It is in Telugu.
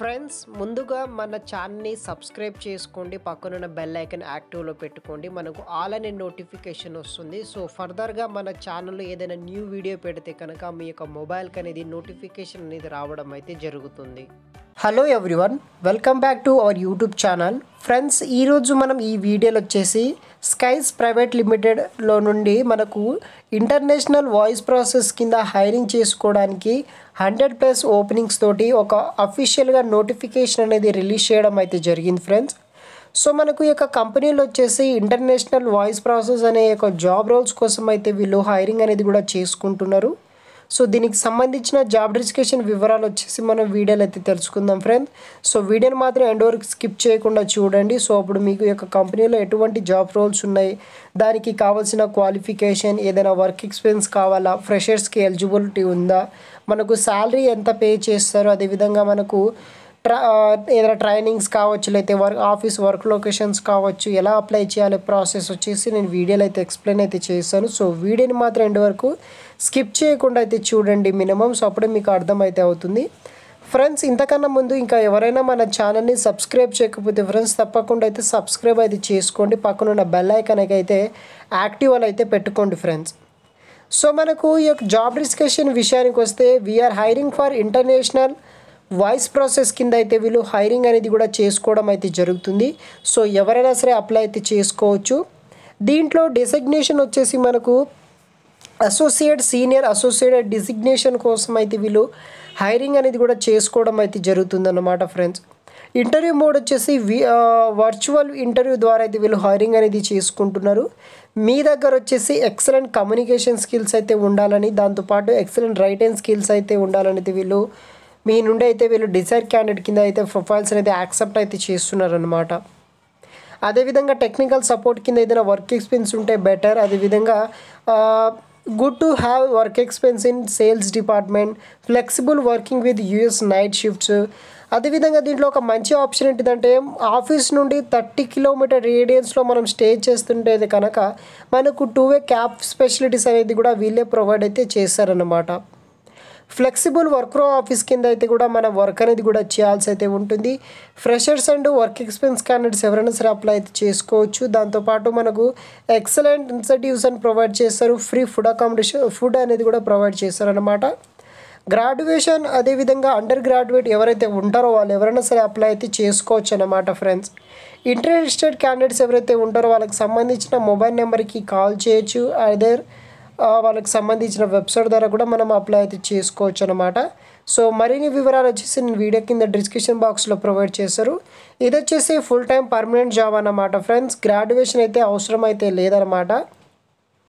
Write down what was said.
ఫ్రెండ్స్ ముందుగా మన ఛానల్ని సబ్స్క్రైబ్ చేసుకోండి పక్కనున్న బెల్ ఐకన్ యాక్టివ్లో పెట్టుకోండి మనకు ఆల్ అనే నోటిఫికేషన్ వస్తుంది సో ఫర్దర్గా మన ఛానల్లో ఏదైనా న్యూ వీడియో పెడితే కనుక మీ యొక్క మొబైల్కి అనేది నోటిఫికేషన్ అనేది రావడం అయితే జరుగుతుంది hello everyone welcome back to our YouTube channel friends ఈరోజు మనం ఈ వీడియోలో వచ్చేసి స్కైస్ ప్రైవేట్ లిమిటెడ్లో నుండి మనకు ఇంటర్నేషనల్ వాయిస్ ప్రాసెస్ కింద హైరింగ్ చేసుకోవడానికి హండ్రెడ్ ప్లస్ ఓపెనింగ్స్ తోటి ఒక అఫీషియల్గా నోటిఫికేషన్ అనేది రిలీజ్ చేయడం అయితే జరిగింది ఫ్రెండ్స్ సో మనకు ఈ యొక్క కంపెనీలో వచ్చేసి ఇంటర్నేషనల్ వాయిస్ ప్రాసెస్ అనే యొక్క జాబ్ రోల్స్ కోసం అయితే వీళ్ళు హైరింగ్ అనేది కూడా చేసుకుంటున్నారు సో దీనికి సంబంధించిన జాబ్ రిజిస్ట్రేషన్ వివరాలు వచ్చేసి మనం వీడియోలో అయితే తెలుసుకుందాం ఫ్రెండ్ సో వీడియోని మాత్రం ఎండ్ వరకు స్కిప్ చేయకుండా చూడండి సో అప్పుడు మీకు యొక్క కంపెనీలో ఎటువంటి జాబ్ రోల్స్ ఉన్నాయి దానికి కావాల్సిన క్వాలిఫికేషన్ ఏదైనా వర్క్ ఎక్స్పీరియన్స్ కావాలా ఫ్రెషర్స్కి ఎలిజిబిలిటీ ఉందా మనకు శాలరీ ఎంత పే చేస్తారో అదేవిధంగా మనకు ట్రా ఏదైనా ట్రైనింగ్స్ కావచ్చు లేకపోతే వర్క్ ఆఫీస్ వర్క్ లొకేషన్స్ కావచ్చు ఎలా అప్లై చేయాలి ప్రాసెస్ వచ్చేసి నేను వీడియోలో అయితే ఎక్స్ప్లెయిన్ అయితే చేశాను సో వీడియోని మాత్రం ఎండ్ వరకు స్కిప్ చేయకుండా అయితే చూడండి మినిమం సో అప్పుడే మీకు అర్థమైతే అవుతుంది ఫ్రెండ్స్ ఇంతకన్నా ముందు ఇంకా ఎవరైనా మన ఛానల్ని సబ్స్క్రైబ్ చేయకపోతే ఫ్రెండ్స్ తప్పకుండా అయితే సబ్స్క్రైబ్ అయితే చేసుకోండి పక్కనున్న బెల్ ఐకన్ అయితే యాక్టివ్ అయితే పెట్టుకోండి ఫ్రెండ్స్ సో మనకు ఈ యొక్క జాబ్ డిస్కషన్ విషయానికి వస్తే we're hiring for international voice process కింద అయితే వీళ్ళు హైరింగ్ అనేది కూడా చేసుకోవడం అయితే జరుగుతుంది సో ఎవరైనా సరే అప్లై అయితే చేసుకోవచ్చు దీంట్లో డెసిగ్నేషన్ వచ్చేసి మనకు అసోసియేట్ సీనియర్ అసోసియేట్ డిసిగ్నేషన్ కోసం అయితే వీళ్ళు హైరింగ్ అనేది కూడా చేసుకోవడం అయితే జరుగుతుందన్నమాట ఫ్రెండ్స్ ఇంటర్వ్యూ మోడ్ వచ్చేసి వర్చువల్ ఇంటర్వ్యూ ద్వారా అయితే వీళ్ళు హైరింగ్ అనేది చేసుకుంటున్నారు మీ దగ్గర వచ్చేసి ఎక్సలెంట్ కమ్యూనికేషన్ స్కిల్స్ అయితే ఉండాలని దాంతోపాటు ఎక్సలెంట్ రైటింగ్ స్కిల్స్ అయితే ఉండాలని వీళ్ళు మీ నుండి అయితే వీళ్ళు డిజైర్ క్యాండిడేట్ కింద అయితే ప్రొఫైల్స్ అనేది యాక్సెప్ట్ అయితే చేస్తున్నారనమాట అదేవిధంగా టెక్నికల్ సపోర్ట్ కింద ఏదైనా వర్క్ ఎక్స్పీరియన్స్ ఉంటే బెటర్ అదేవిధంగా good to have work experience in sales department flexible working with US night shifts అదేవిధంగా దీంట్లో ఒక మంచి ఆప్షన్ ఏంటిదంటే ఆఫీస్ నుండి థర్టీ కిలోమీటర్ రేడియన్స్లో మనం స్టే చేస్తుండేది కనుక మనకు టూ వే క్యాబ్ స్పెషలిటీస్ అనేది కూడా వీళ్ళే ప్రొవైడ్ అయితే చేస్తారనమాట ఫ్లెక్సిబుల్ వర్క్ ఫ్రో ఆఫీస్ కింద అయితే కూడా మన వర్క్ అనేది కూడా చేయాల్సి అయితే ఉంటుంది freshers and work experience candidates ఎవరైనా సరే అప్లై అయితే చేసుకోవచ్చు దాంతోపాటు మనకు ఎక్సలెంట్ ఇన్సెంటివ్స్ అని ప్రొవైడ్ చేస్తారు ఫ్రీ ఫుడ్ అకామిడేషన్ ఫుడ్ అనేది కూడా ప్రొవైడ్ చేస్తారనమాట గ్రాడ్యుయేషన్ అదేవిధంగా అండర్ గ్రాడ్యుయేట్ ఎవరైతే ఉంటారో వాళ్ళు ఎవరైనా సరే అప్లై అయితే చేసుకోవచ్చు అనమాట ఫ్రెండ్స్ ఇంటర్ ఇంట్రెస్టెడ్ క్యాండిడేట్స్ ఎవరైతే ఉంటారో వాళ్ళకి సంబంధించిన మొబైల్ నెంబర్కి కాల్ చేయొచ్చు అదే వాళ్ళకి సంబంధించిన వెబ్సైట్ ద్వారా కూడా మనం అప్లై అయితే చేసుకోవచ్చు అనమాట సో మరిన్ని వివరాలు వచ్చేసి నేను వీడియో కింద డిస్క్రిప్షన్ బాక్స్లో ప్రొవైడ్ చేశారు ఇది వచ్చేసి ఫుల్ టైం పర్మనెంట్ జాబ్ అన్నమాట ఫ్రెండ్స్ గ్రాడ్యుయేషన్ అయితే అవసరం అయితే లేదనమాట